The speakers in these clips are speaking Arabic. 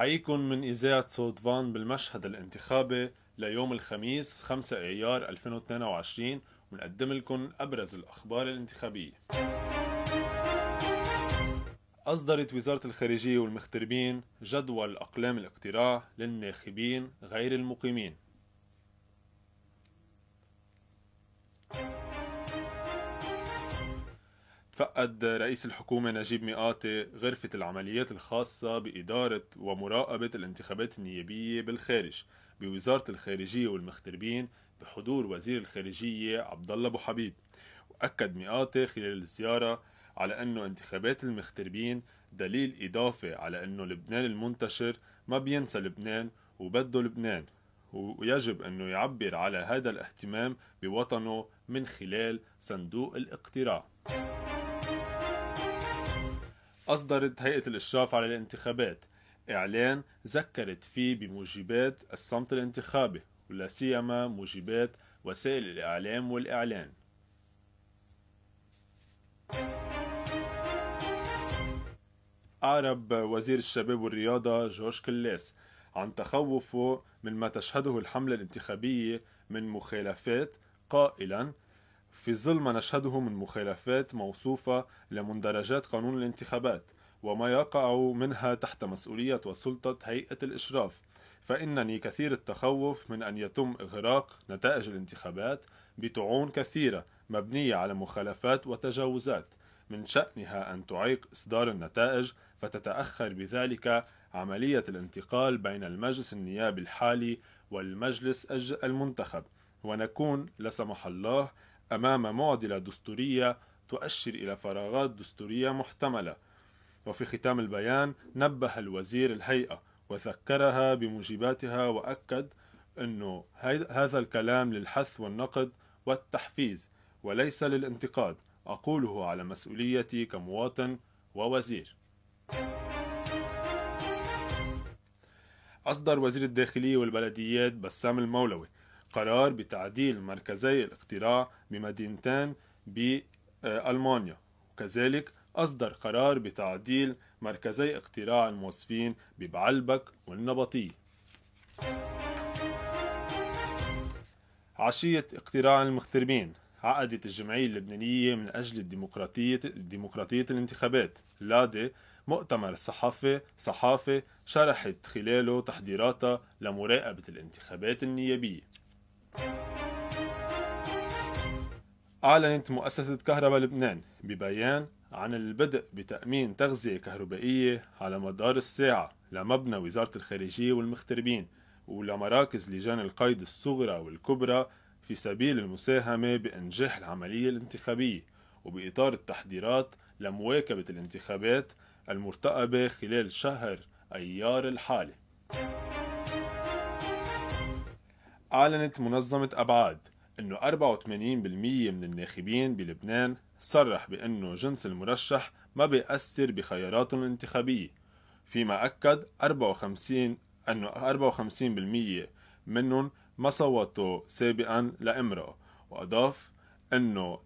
حييكم من إذاعة صوت فان بالمشهد الانتخابي ليوم الخميس 5 إيار 2022 ونقدم لكم أبرز الأخبار الانتخابية أصدرت وزارة الخارجية والمغتربين جدول أقلام الاقتراع للناخبين غير المقيمين فقد رئيس الحكومة نجيب ميقاتي غرفة العمليات الخاصة بإدارة ومراقبة الانتخابات النيابية بالخارج بوزارة الخارجية والمغتربين بحضور وزير الخارجية عبد الله أبو حبيب وأكد ميقاتي خلال الزيارة على أنه انتخابات المغتربين دليل إضافة على أنه لبنان المنتشر ما بينسى لبنان وبده لبنان ويجب أنه يعبر على هذا الاهتمام بوطنه من خلال صندوق الاقتراع أصدرت هيئة الإشراف على الانتخابات إعلان ذكرت فيه بموجبات الصمت الانتخابي ولا سيما موجبات وسائل الإعلام والإعلان أعرب وزير الشباب والرياضة جورج كلاس عن تخوفه من ما تشهده الحملة الانتخابية من مخالفات قائلا في ظل ما نشهده من مخالفات موصوفة لمندرجات قانون الانتخابات وما يقع منها تحت مسؤولية وسلطة هيئة الإشراف فإنني كثير التخوف من أن يتم إغراق نتائج الانتخابات بطعون كثيرة مبنية على مخالفات وتجاوزات من شأنها أن تعيق إصدار النتائج فتتأخر بذلك عملية الانتقال بين المجلس النيابي الحالي والمجلس المنتخب ونكون لا سمح الله أمام معضلة دستورية تؤشر إلى فراغات دستورية محتملة وفي ختام البيان نبه الوزير الهيئة وذكرها بموجباتها وأكد أنه هذا الكلام للحث والنقد والتحفيز وليس للانتقاد أقوله على مسؤوليتي كمواطن ووزير أصدر وزير الداخلية والبلديات بسام المولوي قرار بتعديل مركزي الاقتراع بمدينتان بألمانيا وكذلك أصدر قرار بتعديل مركزي اقتراع الموظفين ببعلبك والنبطية عشية اقتراع المغتربين عقدت الجمعية اللبنانية من أجل الديمقراطية, الديمقراطية الانتخابات لادي مؤتمر صحفي صحافي شرحت خلاله تحضيراتها لمراقبة الانتخابات النيابية أعلنت مؤسسة كهرباء لبنان ببيان عن البدء بتأمين تغذية كهربائية على مدار الساعة لمبنى وزارة الخارجية والمغتربين ولمراكز لجان القيد الصغرى والكبرى في سبيل المساهمة بإنجاح العملية الانتخابية وبإطار التحضيرات لمواكبة الانتخابات المرتقبة خلال شهر أيار الحالي أعلنت منظمة أبعاد أنه 84% من الناخبين بلبنان صرح بأنه جنس المرشح ما بيأثر بخياراتهم الانتخابية فيما أكد 54 أنه 54% منهم ما صوتوا سابقا لامرأة وأضاف أنه 89%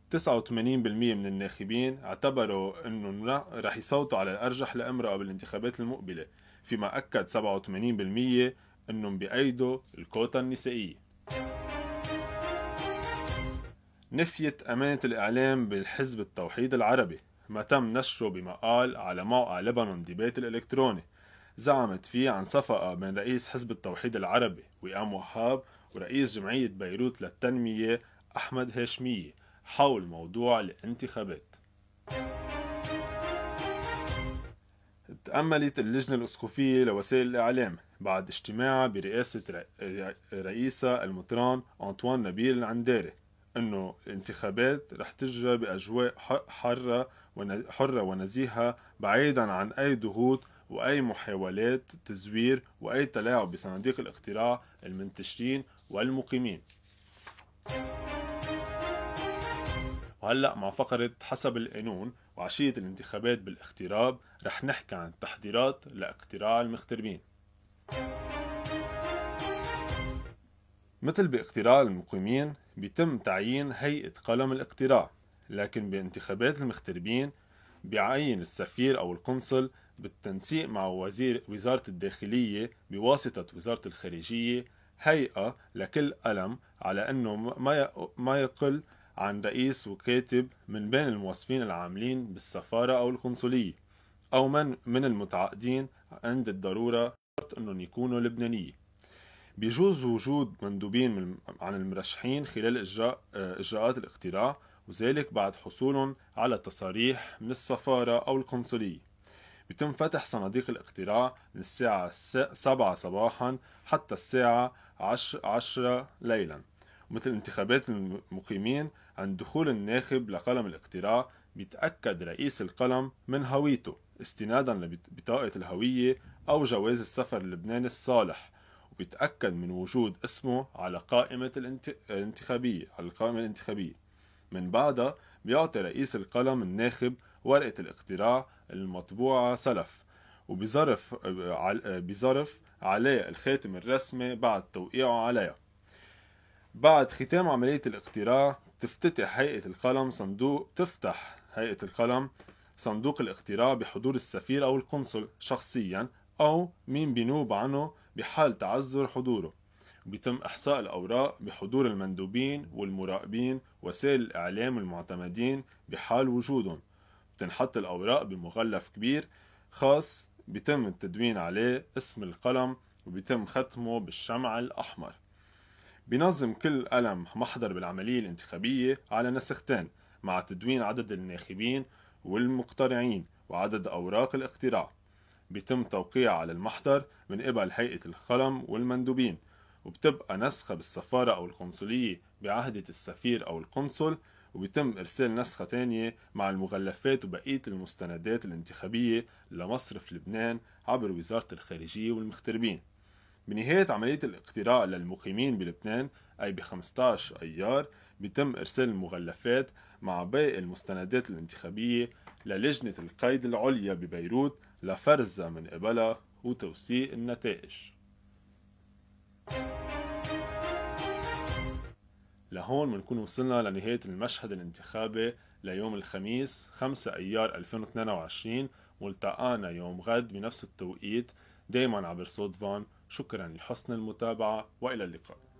من الناخبين اعتبروا أنه رح يصوتوا على الأرجح لامرأة بالانتخابات المقبلة فيما أكد 87% أنهم بأيدوا الكوتا النسائية نفيت أمانة الإعلام بالحزب التوحيد العربي ما تم نشره بمقال على موقع لبنان ديبات الإلكتروني زعمت فيه عن صفقة بين رئيس حزب التوحيد العربي وئام وهاب ورئيس جمعية بيروت للتنمية أحمد هاشمية حول موضوع الانتخابات تأملت اللجنة الأسقفية لوسائل الإعلام بعد اجتماع برئاسة رئيسة المطران أنطوان نبيل العنداري أنه الانتخابات رح تجرى بأجواء حرة حرة ونزيهة بعيدا عن أي ضغوط وأي محاولات تزوير وأي تلاعب بصناديق الاقتراع المنتشرين والمقيمين وهلأ مع فقرة حسب القانون وعشية الانتخابات بالاغتراب رح نحكي عن التحضيرات لاقتراع المغتربين مثل باقتراع المقيمين بيتم تعيين هيئة قلم الاقتراع لكن بانتخابات المغتربين بيعين السفير أو القنصل بالتنسيق مع وزير وزارة الداخلية بواسطة وزارة الخارجية هيئة لكل قلم على أنه ما ما يقل عن رئيس وكاتب من بين الموظفين العاملين بالسفارة أو القنصلية أو من من المتعاقدين عند الضرورة شرط انهم يكونوا لبنانيه بيجوز وجود مندوبين من عن المرشحين خلال اجراء آه، اجراءات الاقتراع وذلك بعد حصولهم على تصاريح من السفاره او القنصليه بيتم فتح صناديق الاقتراع من الساعة سبعة صباحا حتى الساعة 10 عشرة ليلا مثل انتخابات المقيمين عند دخول الناخب لقلم الاقتراع بيتأكد رئيس القلم من هويته استنادا لبطاقة الهوية أو جواز السفر اللبناني الصالح وبيتأكد من وجود اسمه على قائمة الانتخابية على القائمة الانتخابية من بعدها بيعطي رئيس القلم الناخب ورقة الاقتراع المطبوعة سلف وبظرف بظرف عليه الخاتم الرسمي بعد توقيعه عليها بعد ختام عملية الاقتراع تفتتح هيئة القلم صندوق تفتح هيئة القلم صندوق الاقتراع بحضور السفير أو القنصل شخصيا أو مين بينوب عنه بحال تعذر حضوره بيتم إحصاء الأوراق بحضور المندوبين والمراقبين وسائل الإعلام المعتمدين بحال وجودهم بتنحط الأوراق بمغلف كبير خاص بيتم التدوين عليه اسم القلم وبيتم ختمه بالشمع الأحمر بنظم كل قلم محضر بالعملية الانتخابية على نسختين مع تدوين عدد الناخبين والمقترعين وعدد أوراق الاقتراع بيتم توقيع على المحضر من قبل هيئة الخرم والمندوبين وبتبقى نسخة بالسفارة أو القنصلية بعهدة السفير أو القنصل وبيتم إرسال نسخة تانية مع المغلفات وبقية المستندات الانتخابية لمصرف لبنان عبر وزارة الخارجية والمغتربين بنهاية عملية الاقتراع للمقيمين بلبنان أي ب 15 أيار بيتم إرسال المغلفات مع باقي المستندات الانتخابية للجنة القيد العليا ببيروت لفرزها من قبلها وتوثيق النتائج لهون بنكون وصلنا لنهاية المشهد الانتخابي ليوم الخميس 5 أيار 2022 والتقانا يوم غد بنفس التوقيت دايما عبر صوت فان شكرا لحسن المتابعة وإلى اللقاء